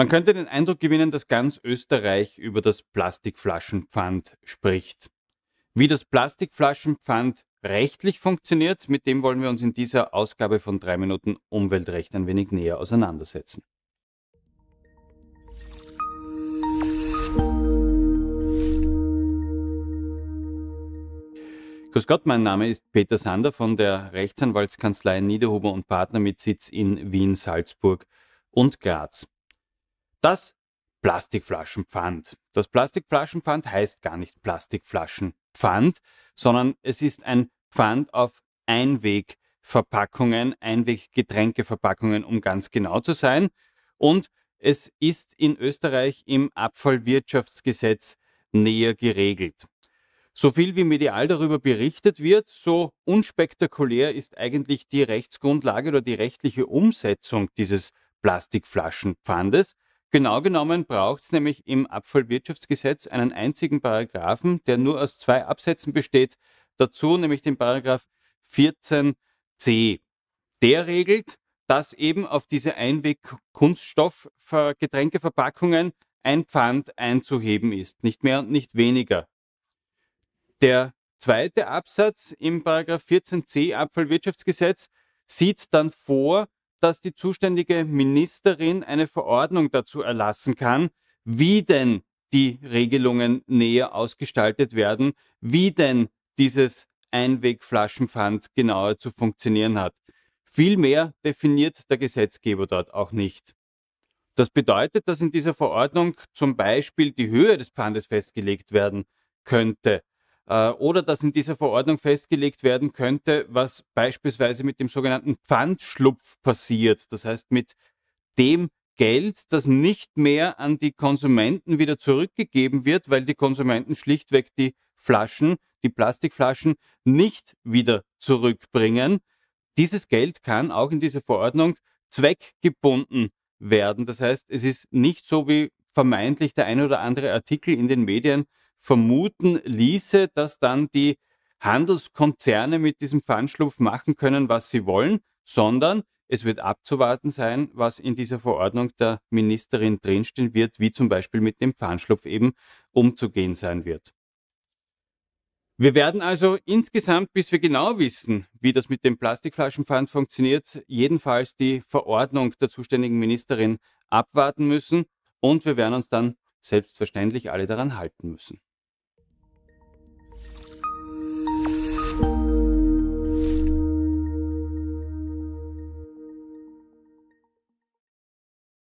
Man könnte den Eindruck gewinnen, dass ganz Österreich über das Plastikflaschenpfand spricht. Wie das Plastikflaschenpfand rechtlich funktioniert, mit dem wollen wir uns in dieser Ausgabe von 3 Minuten Umweltrecht ein wenig näher auseinandersetzen. Grüß Gott, mein Name ist Peter Sander von der Rechtsanwaltskanzlei Niederhuber und Partner mit Sitz in Wien, Salzburg und Graz. Das Plastikflaschenpfand. Das Plastikflaschenpfand heißt gar nicht Plastikflaschenpfand, sondern es ist ein Pfand auf Einwegverpackungen, Einweggetränkeverpackungen, um ganz genau zu sein. Und es ist in Österreich im Abfallwirtschaftsgesetz näher geregelt. So viel wie medial darüber berichtet wird, so unspektakulär ist eigentlich die Rechtsgrundlage oder die rechtliche Umsetzung dieses Plastikflaschenpfandes. Genau genommen braucht es nämlich im Abfallwirtschaftsgesetz einen einzigen Paragraphen, der nur aus zwei Absätzen besteht. Dazu nämlich den Paragraph 14c. Der regelt, dass eben auf diese Einweg-Kunststoff-Getränkeverpackungen ein Pfand einzuheben ist, nicht mehr und nicht weniger. Der zweite Absatz im Paragraph 14c Abfallwirtschaftsgesetz sieht dann vor, dass die zuständige Ministerin eine Verordnung dazu erlassen kann, wie denn die Regelungen näher ausgestaltet werden, wie denn dieses Einwegflaschenpfand genauer zu funktionieren hat. Viel mehr definiert der Gesetzgeber dort auch nicht. Das bedeutet, dass in dieser Verordnung zum Beispiel die Höhe des Pfandes festgelegt werden könnte, äh, oder dass in dieser Verordnung festgelegt werden könnte, was beispielsweise mit dem sogenannten Pfandschlupf passiert. Das heißt, mit dem Geld, das nicht mehr an die Konsumenten wieder zurückgegeben wird, weil die Konsumenten schlichtweg die Flaschen, die Plastikflaschen nicht wieder zurückbringen. Dieses Geld kann auch in dieser Verordnung zweckgebunden werden. Das heißt, es ist nicht so wie vermeintlich der ein oder andere Artikel in den Medien vermuten ließe, dass dann die Handelskonzerne mit diesem Pfandschlupf machen können, was sie wollen, sondern es wird abzuwarten sein, was in dieser Verordnung der Ministerin drinstehen wird, wie zum Beispiel mit dem Pfandschlupf eben umzugehen sein wird. Wir werden also insgesamt, bis wir genau wissen, wie das mit dem Plastikflaschenpfand funktioniert, jedenfalls die Verordnung der zuständigen Ministerin abwarten müssen und wir werden uns dann selbstverständlich alle daran halten müssen.